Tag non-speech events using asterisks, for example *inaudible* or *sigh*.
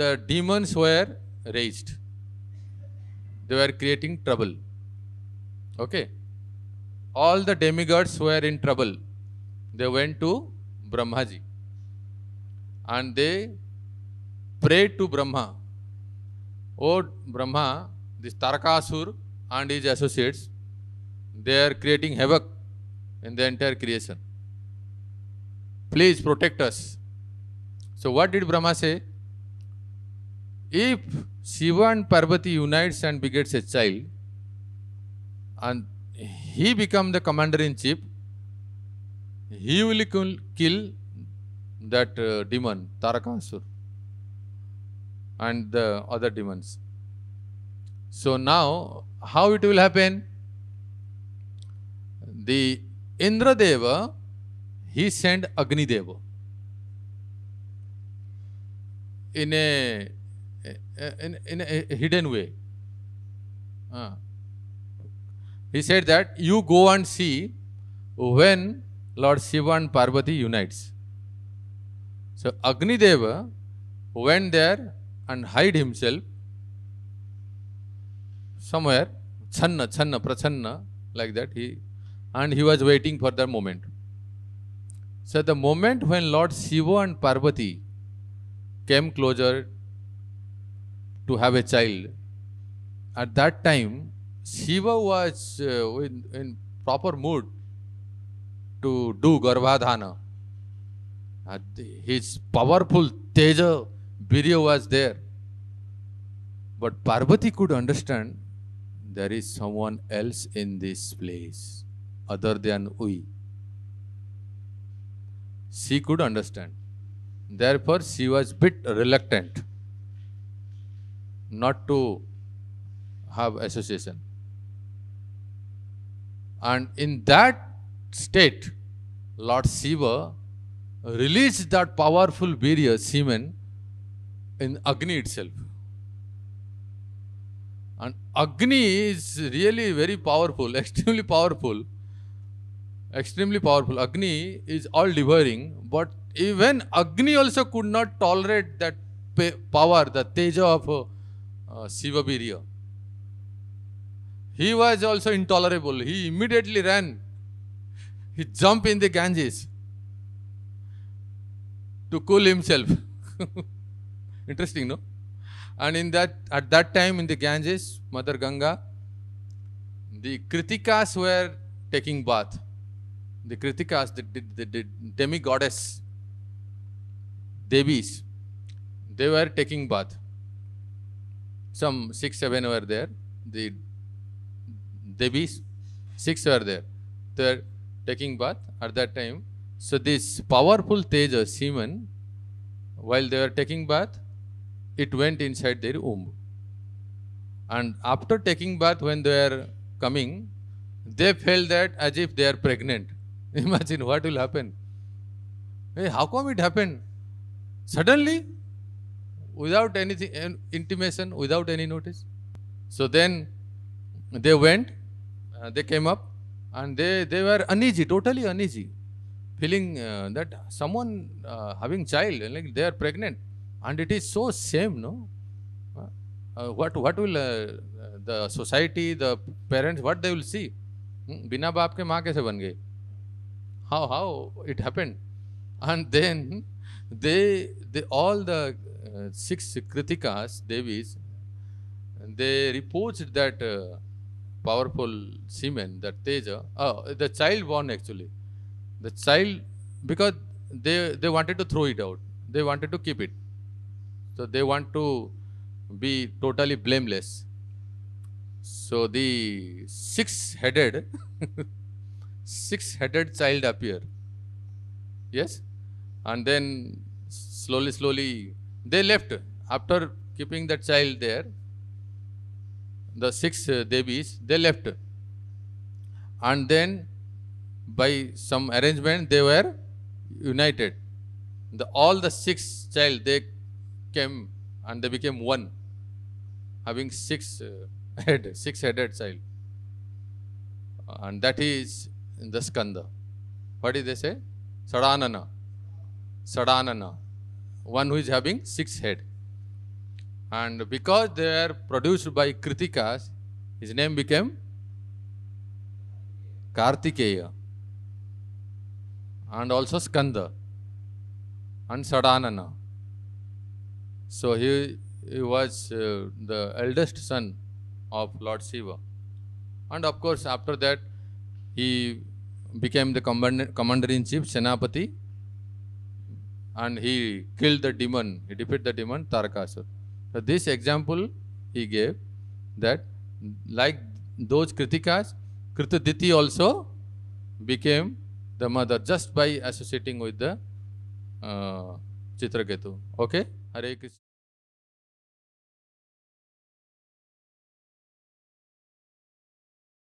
the demons were raised. They were creating trouble. Okay. All the demigods were in trouble. They went to brahma ji and they prayed to Brahma. Oh, Brahma, this Tarakasur and his associates, they are creating havoc in the entire creation. Please protect us. So, what did Brahma say? if Shiva and Parvati unites and begets a child, and he become the commander in chief, he will kill that uh, demon Tarakasur and the other demons. So now, how it will happen? The Indra Deva, he sent Agni Deva in a in, in a hidden way. Uh, he said that you go and see when Lord Shiva and Parvati unites. So Agni Deva went there and hide himself somewhere, channa, channa, prachanna, like that. He and he was waiting for the moment. So the moment when Lord Shiva and Parvati came closer to have a child. At that time, Shiva was uh, in, in proper mood to do Garbhadhana. his powerful Teja Virya was there. But Parvati could understand there is someone else in this place other than Ui. She could understand. Therefore, she was bit reluctant not to have association. And in that state, Lord Shiva released that powerful barrier, semen, in Agni itself. And Agni is really very powerful, *laughs* extremely powerful. Extremely powerful. Agni is all devouring, but even Agni also could not tolerate that power, the teja of uh, uh, Sivabirya. He was also intolerable. He immediately ran. He jumped in the Ganges to cool himself. *laughs* Interesting, no? And in that, at that time in the Ganges, Mother Ganga, the Kritikas were taking bath. The Kritikas, the, the, the, the demi goddess, Devis, they were taking bath some six, seven were there. The Devis, six were there. They're taking bath at that time. So this powerful Teja, semen, while they were taking bath, it went inside their womb. And after taking bath, when they are coming, they felt that as if they are pregnant. *laughs* Imagine what will happen. Hey, how come it happened? Suddenly, without anything intimation, without any notice. So then they went, uh, they came up, and they, they were uneasy, totally uneasy, feeling uh, that someone uh, having child, like they are pregnant, and it is so shame, no? Uh, uh, what what will uh, the society, the parents, what they will see? Hmm? Bina baap ke माँ कैसे बन How how it happened? And then hmm, they they all the six Kritikas, Devis, they reported that uh, powerful semen, that Teja, uh, the child born actually. The child, because they, they wanted to throw it out, they wanted to keep it. So they want to be totally blameless. So the six-headed, *laughs* six-headed child appear. Yes, and then slowly, slowly they left after keeping the child there, the six devis, uh, they left. And then by some arrangement, they were united. The, all the six child, they came and they became one, having six uh, *laughs* head, six-headed child. And that is the Skanda. What did they say? Sadanana. Sadanana one who is having six head. And because they are produced by Kritikas, his name became Kartikeya and also Skanda and Sadanana. So he, he was uh, the eldest son of Lord Shiva. And of course, after that, he became the commander in chief, Senapati, and he killed the demon, he defeated the demon Tarakasur. So this example he gave that like those Kritikas, Kritaditi also became the mother just by associating with the uh, Chitraketu. Okay? Hare Krishna.